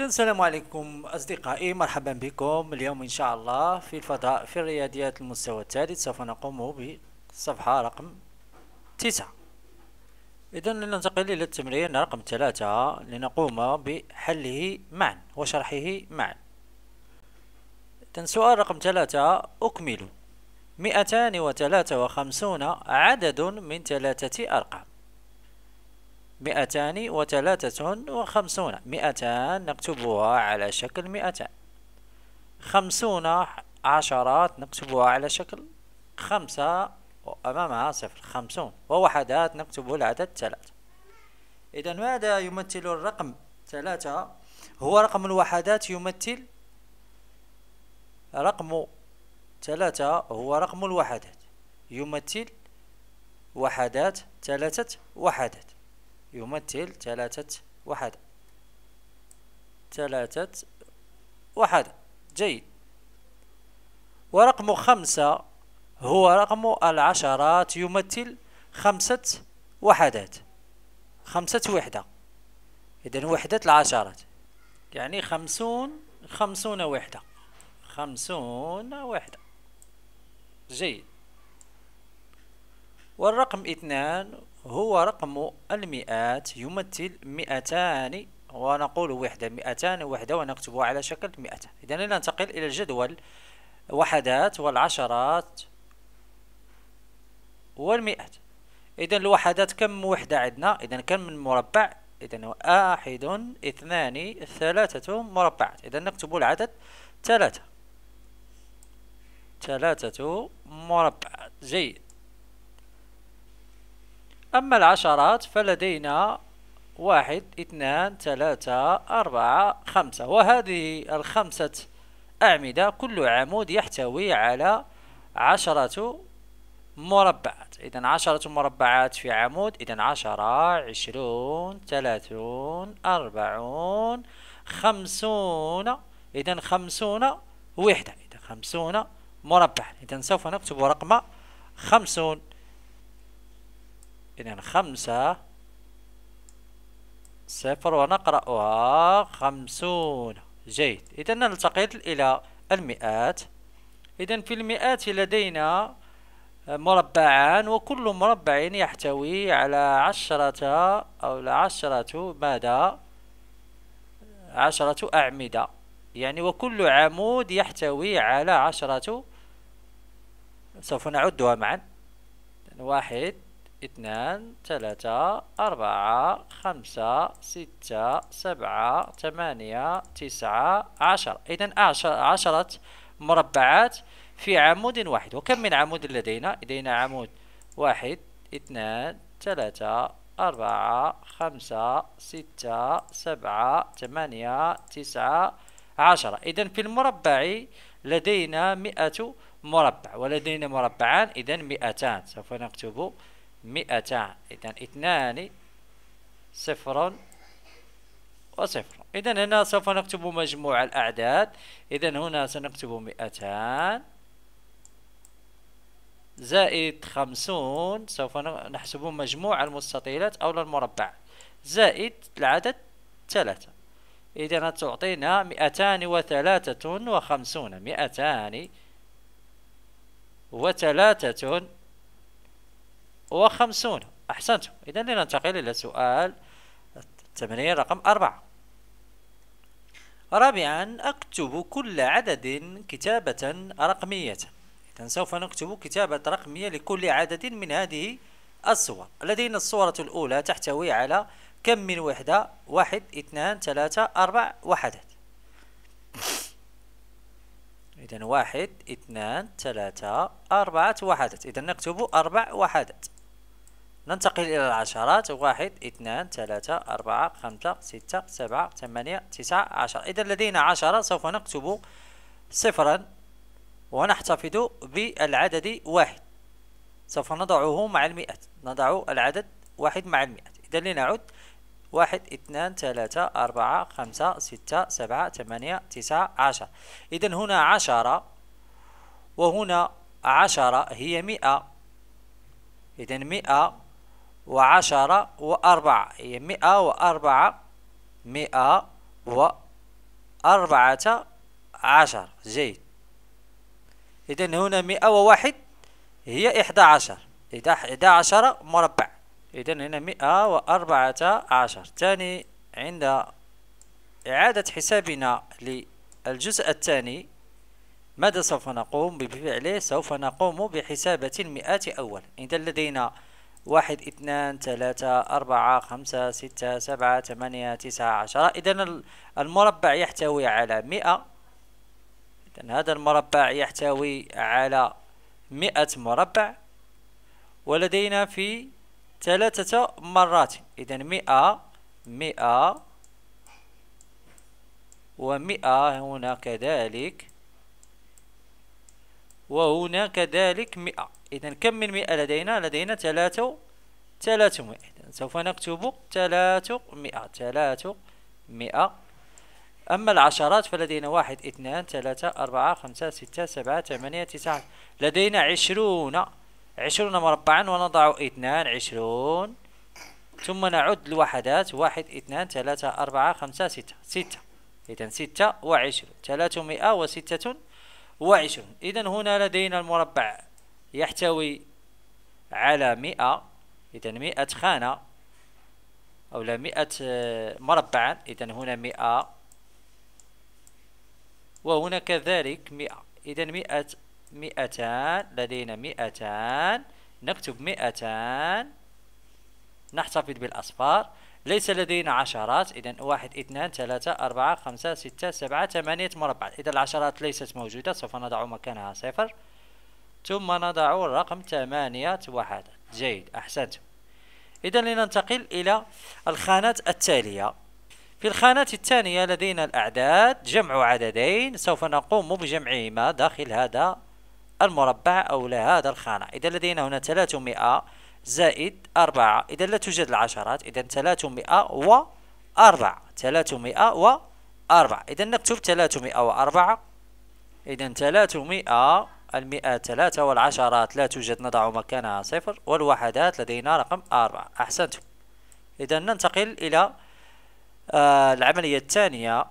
السلام عليكم أصدقائي مرحبا بكم اليوم إن شاء الله في الفضاء في الرياضيات المستوى الثالث سوف نقوم بالصفحة رقم تسعة إذا لننتقل إلى التمرين رقم ثلاثة لنقوم بحله معا وشرحه معا سؤال رقم ثلاثة أكمل مئتان وثلاثة وخمسون عدد من ثلاثة أرقام مئتان وثلاثة وخمسون مئتان نكتبها على شكل مئتان خمسون عشرات نكتبها على شكل خمسة وأمامها صفر خمسون ووحدات نكتب العدد ثلاثة إذا ماذا يمثل الرقم ثلاثة هو رقم الوحدات يمثل رقم ثلاثة هو رقم الوحدات يمثل وحدات ثلاثة وحدات يمثل ثلاثة وحدة ثلاثة وحدة جيد ورقم خمسة هو رقم العشرات يمثل خمسة وحدات خمسة وحدة إذا وحدة العشرات يعني خمسون خمسون وحدة خمسون وحدة جيد والرقم اثنان هو رقم المئات يمثل مئتان ونقول وحدة مئتان وحدة ونكتبها على شكل مئتان إذا لننتقل إلى الجدول وحدات والعشرات والمئات إذا الوحدات كم وحدة عندنا إذا كم من مربع إذا واحد اثنان ثلاثة مربعات إذا نكتب العدد ثلاثة ثلاثة مربعات جيد أما العشرات فلدينا واحد اثنان ثلاثة أربعة خمسة وهذه الخمسة أعمدة كل عمود يحتوي على عشرة مربعات إذا عشرة مربعات في عمود إذا عشرة عشرون ثلاثون أربعون خمسون إذا خمسون وحدة إذا خمسون مربع إذا سوف نكتب رقم خمسون اثنين خمسة صفر ونقرأها خمسون جيد إذا ننتقل إلى المئات إذا في المئات لدينا مربعان وكل مربع يحتوي على عشرة أو عشرة ماذا عشرة أعمدة يعني وكل عمود يحتوي على عشرة سوف نعدها معا واحد اثنان ثلاثة أربعة خمسة ستة سبعة ثمانية تسعة عشر إذا عشر عشرة مربعات في عمود واحد وكم من عمود لدينا؟ لدينا عمود واحد اثنان ثلاثة أربعة خمسة ستة سبعة ثمانية تسعة عشرة إذا في المربع لدينا مئة مربع ولدينا مربعان إذا مئتان سوف نكتب مئتا إذا اثنان صفر وصفر إذا هنا سوف نكتب مجموع الأعداد إذا هنا سنكتب مئتان زائد خمسون سوف نحسب مجموع المستطيلات أو المربع زائد العدد ثلاثة إذا تعطينا مئتان وثلاثة وخمسون مئتان وثلاثة وخمسون أحسنتم إذا لننتقل إلى سؤال التمرين رقم أربعة رابعا أكتب كل عدد كتابة رقمية إذا سوف نكتب كتابة رقمية لكل عدد من هذه الصور لدينا الصورة الأولى تحتوي على كم من وحدة واحد اثنان ثلاثة أربع وحدات إذا واحد اثنان ثلاثة أربعة وحدات إذا نكتب أربع وحدات ننتقل إلى العشرات واحد اثنان ثلاثة أربعة خمسة ستة سبعة ثمانية تسعة عشر إذا لدينا عشرة سوف نكتب صفرا ونحتفظ بالعدد واحد سوف نضعه مع المئة نضع العدد واحد مع المئة إذا لنعد واحد اثنان ثلاثة أربعة خمسة ستة سبعة ثمانية تسعة عشر إذا هنا عشرة وهنا عشرة هي مئة إذا مئة وعشرة وأربعة هي يعني مئة وأربعة مئة وأربعة عشر جيد إذا هنا مئة وواحد هي إحدى عشر إحدى عشر مربع إذا هنا مئة وأربعة عشر ثاني عند إعادة حسابنا للجزء الثاني ماذا سوف نقوم بفعله؟ سوف نقوم بحسابة المئات أول إذا لدينا واحد اثنان ثلاثة أربعة خمسة ستة سبعة ثمانية تسعة عشرة إذا المربع يحتوي على مئة إذا هذا المربع يحتوي على مئة مربع ولدينا في ثلاثة مرات إذا مئة مئة ومئة هنا كذلك وهنا كذلك 100 إذا كم من 100 لدينا؟ لدينا 3 300 إذا سوف نكتب 300 300 أما العشرات فلدينا واحد اثنان ثلاثة أربعة خمسة ستة سبعة ثمانية تسعة لدينا عشرون عشرون مربعا ونضع اثنان عشرون ثم نعد الوحدات واحد اثنان ثلاثة أربعة خمسة ستة ستة إذا ستة وعشرون ثلاثمائة وستة وعشرون إذا هنا لدينا المربع يحتوي على مئة إذا مئة خانة أو مئة آه، مربعا إذا هنا مئة وهنا كذلك مئة إذا مئة مئتان لدينا مئتان نكتب مئتان نحتفظ بالأصفار ليس لدينا عشرات إذا واحد اثنان ثلاثة أربعة خمسة ستة سبعة ثمانية مربعات إذا العشرات ليست موجودة سوف نضع مكانها صفر ثم نضع الرقم ثمانية واحد جيد أحسنتم إذا لننتقل إلى الخانات التالية في الخانة الثانية لدينا الأعداد جمع عددين سوف نقوم بجمعهما داخل هذا المربع أو لهذا الخانة إذا لدينا هنا 300 زائد أربعة إذا لا توجد العشرات إذا 304 304 إذا نكتب 304 إذا 300 المئات ثلاثة والعشرات لا توجد نضع مكانها صفر والوحدات لدينا رقم أربعة أحسنتم إذا ننتقل إلى آه، العملية الثانية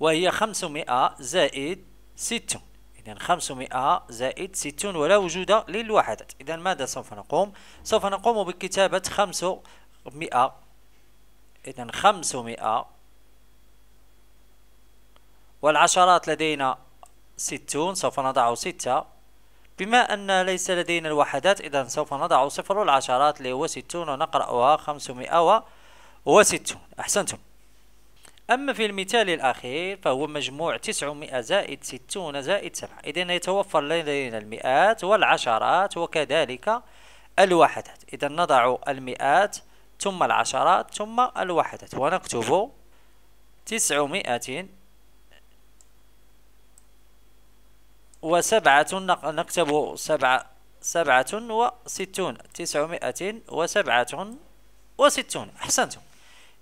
وهي مئة زائد ستون يعني إذن 500 زائد 60 ولا وجود للوحدات إذا ماذا سوف نقوم؟ سوف نقوم بكتابة 500 إذا 500 والعشرات لدينا 60 سوف نضع 6 بما أن ليس لدينا الوحدات إذا سوف نضع صفر العشرات اللي هو 60 ونقرأها 560 أحسنتم أما في المثال الأخير فهو مجموع 900 زائد 60 زائد 7 إذا يتوفر لدينا المئات والعشرات وكذلك الوحدات إذا نضع المئات ثم العشرات ثم الوحدات ونكتب 900 وسبعة نكتب سبعة سبعة وستون تسعمائة وسبعة وستون أحسنتم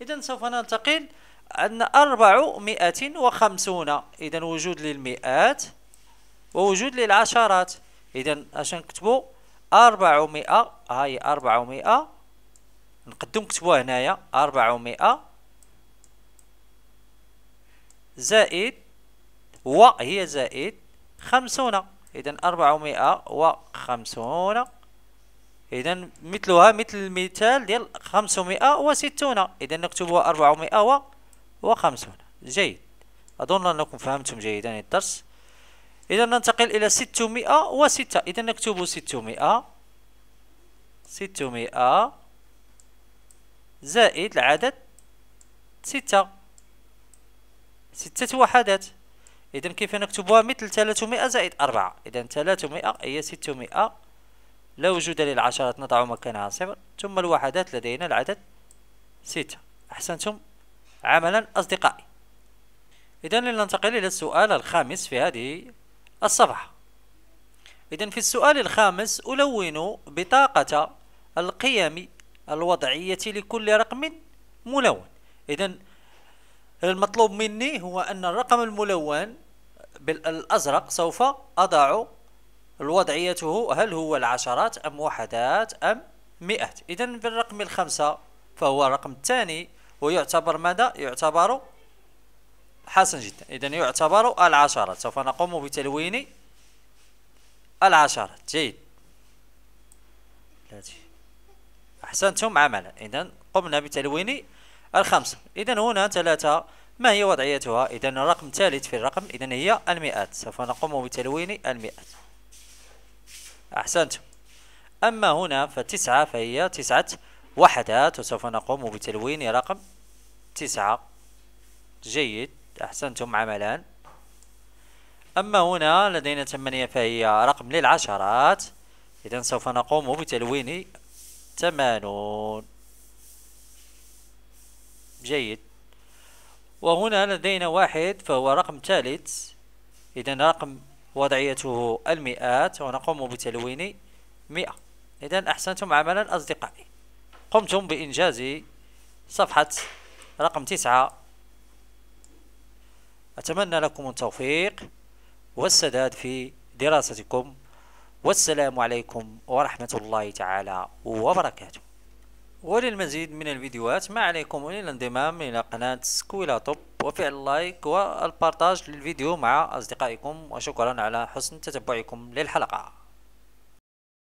إذا سوف ننتقل عندنا أربعمائة وخمسون إذا وجود للمئات ووجود للعشرات إذا اش نكتبو أربعمائة هاي أربعمائة نقدو نكتبوها هنايا أربعمائة زائد و هي زائد خمسون إذا أربعمائة وخمسون إذا مثلها مثل المثال ديال خمسمائة وستون إذا نكتبوها أربعمائة وخمسون وخمسون جيد أظن أنكم فهمتم جيدا الدرس إذا ننتقل إلى ستمائة وستة إذا نكتب ستمائة ستمائة زائد العدد ستة ستة وحدات إذا كيف نكتبها مثل ثلاثمائة زائد أربعة إذا ثلاثمائة هي ستمائة لا وجود للعشرات نضع مكانها صفر ثم الوحدات لدينا العدد ستة أحسنتم عملا أصدقائي إذا لننتقل إلى السؤال الخامس في هذه الصفحة إذا في السؤال الخامس ألون بطاقة القيم الوضعية لكل رقم ملون إذا المطلوب مني هو أن الرقم الملون بالأزرق سوف أضع الوضعيته هل هو العشرات أم وحدات أم مئات إذا في الرقم الخمسة فهو الرقم الثاني ويعتبر ماذا يعتبر حسن جدا اذا يعتبر العشرات سوف نقوم بتلوين العشرات جيد احسنتم عملا اذا قمنا بتلوين الخمسه اذا هنا ثلاثه ما هي وضعيتها اذا الرقم الثالث في الرقم اذا هي المئات سوف نقوم بتلوين المئات احسنتم اما هنا فتسعه فهي تسعه وحدات وسوف نقوم بتلوين رقم تسعة جيد أحسنتم عملا أما هنا لدينا ثمانية فهي رقم للعشرات إذا سوف نقوم بتلوين ثمانون جيد وهنا لدينا واحد فهو رقم ثالث إذا رقم وضعيته المئات ونقوم بتلوين مئة إذا أحسنتم عملا أصدقائي قمتم بإنجاز صفحة رقم تسعة أتمنى لكم التوفيق والسداد في دراستكم والسلام عليكم ورحمة الله تعالى وبركاته وللمزيد من الفيديوهات ما عليكم إلا الانضمام إلى قناة سكويلا توب وفعل اللايك والبارتاج للفيديو مع أصدقائكم وشكرا على حسن تتبعكم للحلقة